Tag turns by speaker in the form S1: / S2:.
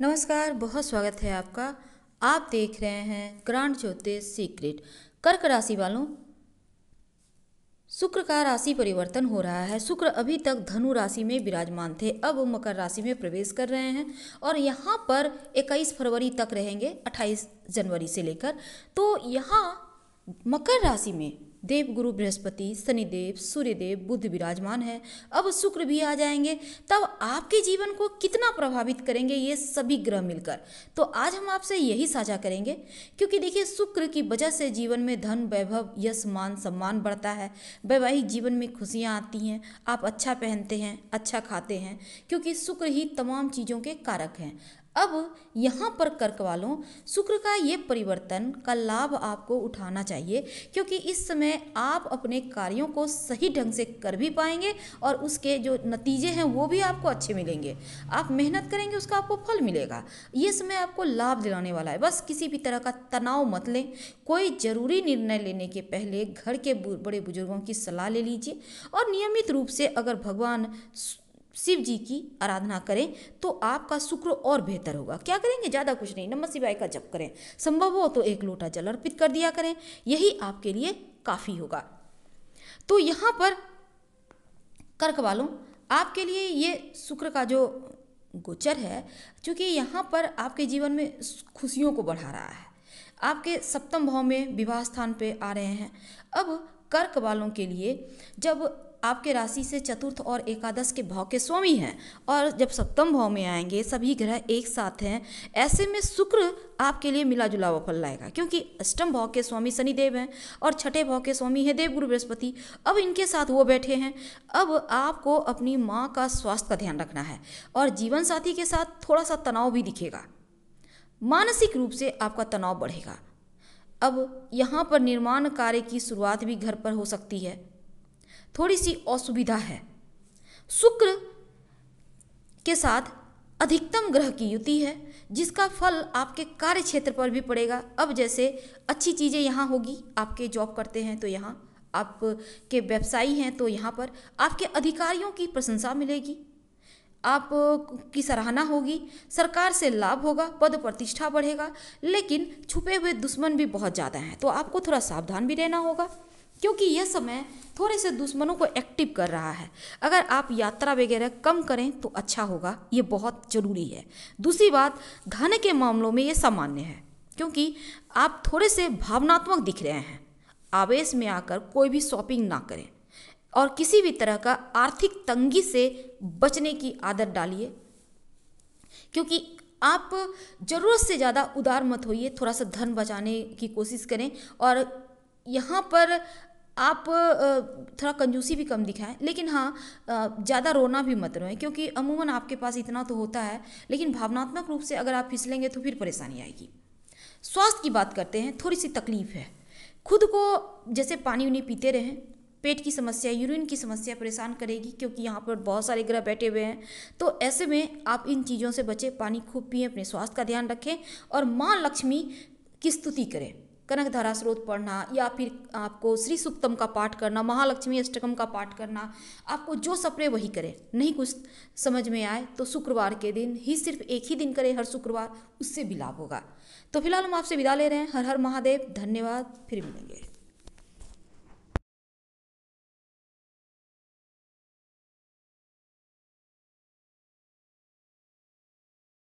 S1: नमस्कार बहुत स्वागत है आपका आप देख रहे हैं ग्रांड ज्योतिष सीक्रेट कर्क राशि वालों शुक्र का राशि परिवर्तन हो रहा है शुक्र अभी तक धनु राशि में विराजमान थे अब मकर राशि में प्रवेश कर रहे हैं और यहाँ पर 21 फरवरी तक रहेंगे 28 जनवरी से लेकर तो यहाँ मकर राशि में देव गुरु बृहस्पति शनिदेव सूर्यदेव बुद्ध विराजमान है अब शुक्र भी आ जाएंगे तब आपके जीवन को कितना प्रभावित करेंगे ये सभी ग्रह मिलकर तो आज हम आपसे यही साझा करेंगे क्योंकि देखिए शुक्र की वजह से जीवन में धन वैभव यश मान सम्मान बढ़ता है वैवाहिक जीवन में खुशियाँ आती हैं आप अच्छा पहनते हैं अच्छा खाते हैं क्योंकि शुक्र ही तमाम चीज़ों के कारक हैं अब यहाँ पर कर्क वालों शुक्र का ये परिवर्तन का लाभ आपको उठाना चाहिए क्योंकि इस समय आप अपने कार्यों को सही ढंग से कर भी पाएंगे और उसके जो नतीजे हैं वो भी आपको अच्छे मिलेंगे आप मेहनत करेंगे उसका आपको फल मिलेगा ये समय आपको लाभ दिलाने वाला है बस किसी भी तरह का तनाव मत लें कोई ज़रूरी निर्णय लेने के पहले घर के बड़े बुजुर्गों की सलाह ले लीजिए और नियमित रूप से अगर भगवान शिव जी की आराधना करें तो आपका शुक्र और बेहतर होगा क्या करेंगे ज़्यादा कुछ नहीं नमः शिवाय का जप करें संभव हो तो एक लोटा जल अर्पित कर दिया करें यही आपके लिए काफ़ी होगा तो यहाँ पर कर्क वालों आपके लिए ये शुक्र का जो गोचर है क्योंकि यहाँ पर आपके जीवन में खुशियों को बढ़ा रहा है आपके सप्तम भाव में विवाह स्थान पे आ रहे हैं अब कर्क वालों के लिए जब आपके राशि से चतुर्थ और एकादश के भाव के स्वामी हैं और जब सप्तम भाव में आएंगे सभी ग्रह एक साथ हैं ऐसे में शुक्र आपके लिए मिला जुला हुआ फल लाएगा क्योंकि अष्टम भाव के स्वामी शनिदेव हैं और छठे भाव के स्वामी हैं देवगुरु बृहस्पति अब इनके साथ वो बैठे हैं अब आपको अपनी माँ का स्वास्थ्य का ध्यान रखना है और जीवन साथी के साथ थोड़ा सा तनाव भी दिखेगा मानसिक रूप से आपका तनाव बढ़ेगा अब यहाँ पर निर्माण कार्य की शुरुआत भी घर पर हो सकती है थोड़ी सी असुविधा है शुक्र के साथ अधिकतम ग्रह की युति है जिसका फल आपके कार्य क्षेत्र पर भी पड़ेगा अब जैसे अच्छी चीज़ें यहाँ होगी आपके जॉब करते हैं तो यहाँ आपके व्यवसायी हैं तो यहाँ पर आपके अधिकारियों की प्रशंसा मिलेगी आप की सराहना होगी सरकार से लाभ होगा पद प्रतिष्ठा बढ़ेगा लेकिन छुपे हुए दुश्मन भी बहुत ज़्यादा हैं तो आपको थोड़ा सावधान भी रहना होगा क्योंकि यह समय थोड़े से दुश्मनों को एक्टिव कर रहा है अगर आप यात्रा वगैरह कम करें तो अच्छा होगा ये बहुत ज़रूरी है दूसरी बात धन के मामलों में ये सामान्य है क्योंकि आप थोड़े से भावनात्मक दिख रहे हैं आवेश में आकर कोई भी शॉपिंग ना करें और किसी भी तरह का आर्थिक तंगी से बचने की आदत डालिए क्योंकि आप ज़रूरत से ज़्यादा उदार मत होइए थोड़ा सा धन बचाने की कोशिश करें और यहाँ पर आप थोड़ा कंजूसी भी कम दिखाएं लेकिन हाँ ज़्यादा रोना भी मत रोएं क्योंकि अमूमन आपके पास इतना तो होता है लेकिन भावनात्मक रूप से अगर आप फिसलेंगे तो फिर परेशानी आएगी स्वास्थ्य की बात करते हैं थोड़ी सी तकलीफ है खुद को जैसे पानी उनी पीते रहें पेट की समस्या यूरिन की समस्या परेशान करेगी क्योंकि यहाँ पर बहुत सारे ग्रह बैठे हुए हैं तो ऐसे में आप इन चीज़ों से बचें पानी खूब पिए अपने स्वास्थ्य का ध्यान रखें और माँ लक्ष्मी की स्तुति करें कनक धारा स्रोत पढ़ना या फिर आपको श्री सुक्तम का पाठ करना महालक्ष्मी अष्टकम का पाठ करना आपको जो सपने वही करें नहीं कुछ समझ में आए तो शुक्रवार के दिन ही सिर्फ एक ही दिन करें हर शुक्रवार उससे भी लाभ होगा तो फिलहाल हम आपसे विदा ले रहे हैं हर हर महादेव धन्यवाद फिर मिलेंगे